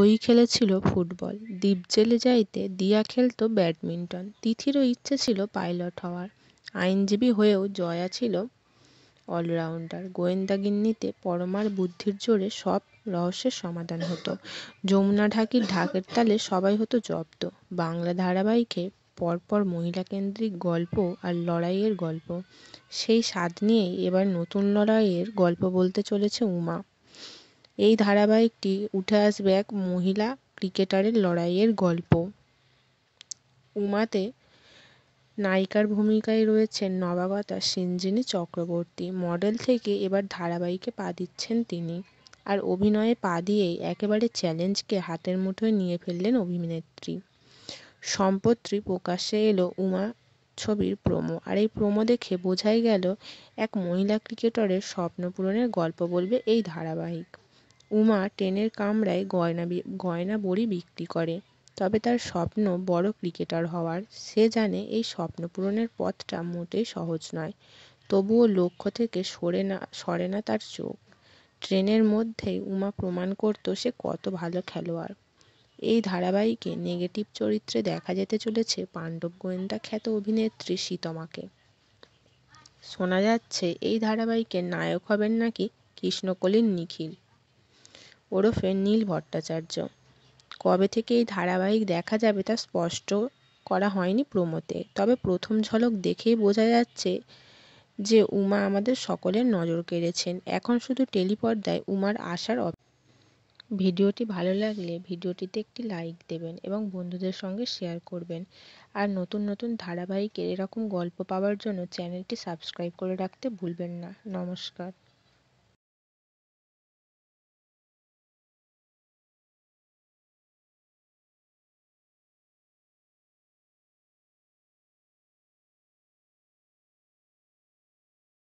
বই খেলেছিল ফুটবল জেলে যাইতে দিয়া খেলত ব্যাডমিন্টন তিথিরও ইচ্ছে ছিল পাইলট হওয়ার আইনজীবী হয়েও জয়া ছিল অলরাউন্ডার গোয়েন্দাগিন্নিতে পরমার বুদ্ধির জোরে সব রহস্যের সমাধান হতো যমুনা ঢাকির ঢাকের তালে সবাই হতো জব্দ বাংলা ধারাবাহিকে পরপর মহিলাকেন্দ্রিক গল্প আর লড়াইয়ের গল্প সেই স্বাদ নিয়েই এবার নতুন লড়াইয়ের গল্প বলতে চলেছে উমা এই ধারাবাহিকটি উঠে আসবে এক মহিলা ক্রিকেটারের লড়াইয়ের গল্প উমাতে নায়িকার ভূমিকায় রয়েছেন নবাগতা সিঞ্জিনী চক্রবর্তী মডেল থেকে এবার ধারাবাহিকে পা দিচ্ছেন তিনি আর অভিনয়ে পা দিয়েই একেবারে চ্যালেঞ্জকে হাতের মুঠোয় নিয়ে ফেললেন অভিনেত্রী সম্পত্রি প্রকাশ্যে এলো উমা ছবির প্রোমো আর এই প্রোমো দেখে বোঝাই গেল এক মহিলা ক্রিকেটারের স্বপ্ন পূরণের গল্প বলবে এই ধারাবাহিক উমা ট্রেনের কামরায় গয়না গয়না বড়ি বিক্রি করে তবে তার স্বপ্ন বড় ক্রিকেটার হওয়ার সে জানে এই স্বপ্ন পূরণের পথটা মোটেই সহজ নয় তবুও লক্ষ্য থেকে সরে না সরে না তার চোখ ট্রেনের মধ্যেই উমা প্রমাণ করত সে কত ভালো খেলোয়াড় এই ধারাবাহিকে নেগেটিভ চরিত্রে দেখা যেতে চলেছে পাণ্ডব গোয়েন্দা খ্যাত অভিনেত্রী সীতমাকে শোনা যাচ্ছে এই ধারাবাহিকের নায়ক হবেন নাকি কৃষ্ণকলির নিখিল ওরফে নীল ভট্টাচার্য কবে থেকে এই ধারাবাহিক দেখা যাবে তা স্পষ্ট করা হয়নি প্রমোতে তবে প্রথম ঝলক দেখেই বোঝা যাচ্ছে যে উমা আমাদের সকলের নজর কেড়েছেন এখন শুধু টেলিপর্দায় উমার আসার ভিডিওটি ভালো লাগলে ভিডিওটিতে একটি লাইক দেবেন এবং বন্ধুদের সঙ্গে শেয়ার করবেন আর নতুন নতুন ধারাবাহিকের এরকম গল্প পাওয়ার জন্য চ্যানেলটি সাবস্ক্রাইব করে রাখতে ভুলবেন না নমস্কার